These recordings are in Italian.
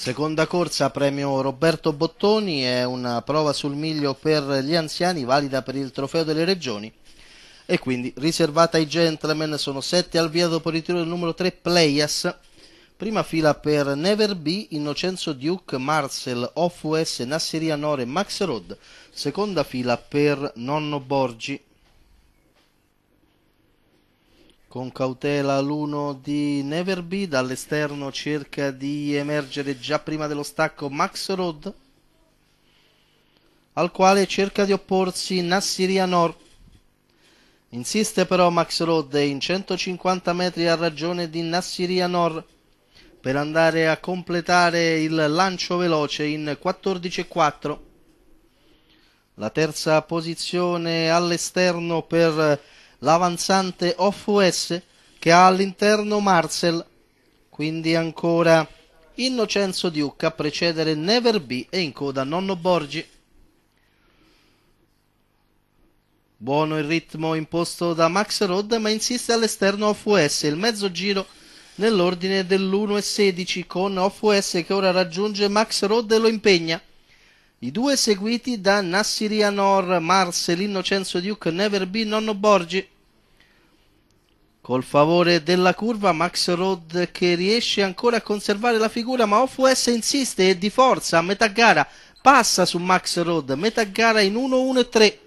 Seconda corsa premio Roberto Bottoni è una prova sul miglio per gli anziani valida per il trofeo delle regioni e quindi riservata ai gentlemen, sono 7 al via dopo il ritiro del numero 3 Playas prima fila per Never Be, Innocenzo Duke, Marcel, Off US, Nasseria Nore, Max Rod seconda fila per Nonno Borgi con cautela l'uno di Neverby, dall'esterno cerca di emergere già prima dello stacco Max Rod, al quale cerca di opporsi Nassiria Nor. Insiste però Max Rod in 150 metri a ragione di Nassiria Nor per andare a completare il lancio veloce in 14-4. La terza posizione all'esterno per l'avanzante off che ha all'interno Marcel, quindi ancora Innocenzo Duke a precedere Never Be e in coda Nonno Borgi. Buono il ritmo imposto da Max Rod ma insiste all'esterno off il mezzo giro nell'ordine dell'1.16 con off che ora raggiunge Max Rod e lo impegna. I due seguiti da Nassirianor, Marse, l'Innocenzo Duke, Never Be, Nonno Borgi. Col favore della curva, Max Road che riesce ancora a conservare la figura, ma OFS insiste e di forza a metà gara passa su Max Road, metà gara in 1-1 3.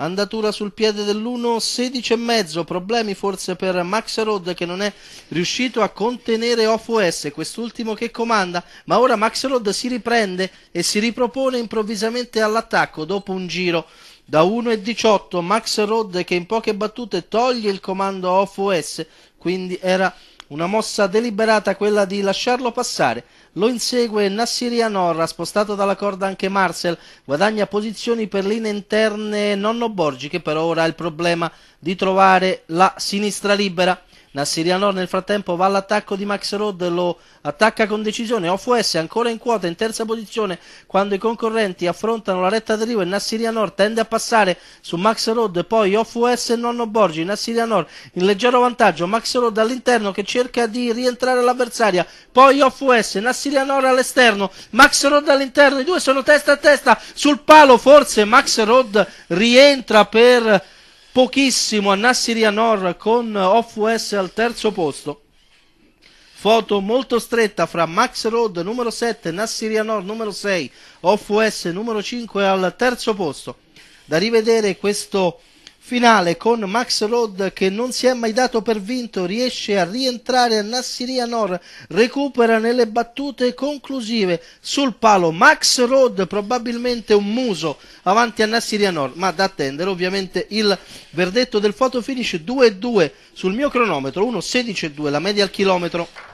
Andatura sul piede dell'1, 16,5. Problemi forse per Max Rod che non è riuscito a contenere OFOS, quest'ultimo che comanda. Ma ora Max Rod si riprende e si ripropone improvvisamente all'attacco dopo un giro. Da 1,18 Max Rod che in poche battute toglie il comando OFOS, quindi era una mossa deliberata quella di lasciarlo passare. Lo insegue Nassiri Anorra, spostato dalla corda anche Marcel, guadagna posizioni per linee interne Nonno Borgi che per ora ha il problema di trovare la sinistra libera. Nord nel frattempo va all'attacco di Max Rod, lo attacca con decisione, OFS ancora in quota in terza posizione quando i concorrenti affrontano la retta d'arrivo e Nord tende a passare su Max Rod, poi OFS e Nonno Borgi, Nord in leggero vantaggio, Max Rod all'interno che cerca di rientrare l'avversaria, poi OFS, Nord all'esterno, Max Rod all'interno, i due sono testa a testa sul palo, forse Max Rod rientra per pochissimo a Nassiria Anor con OFUS al terzo posto. Foto molto stretta fra Max Road numero 7, Nassiria Anor numero 6, OFUS numero 5 al terzo posto. Da rivedere questo finale con Max Rod che non si è mai dato per vinto, riesce a rientrare a Nassiria Nassirianor, recupera nelle battute conclusive sul palo Max Rod, probabilmente un muso avanti a Nassiria Nassirianor, ma da attendere ovviamente il verdetto del foto finish 2-2 sul mio cronometro, 1-16-2 la media al chilometro.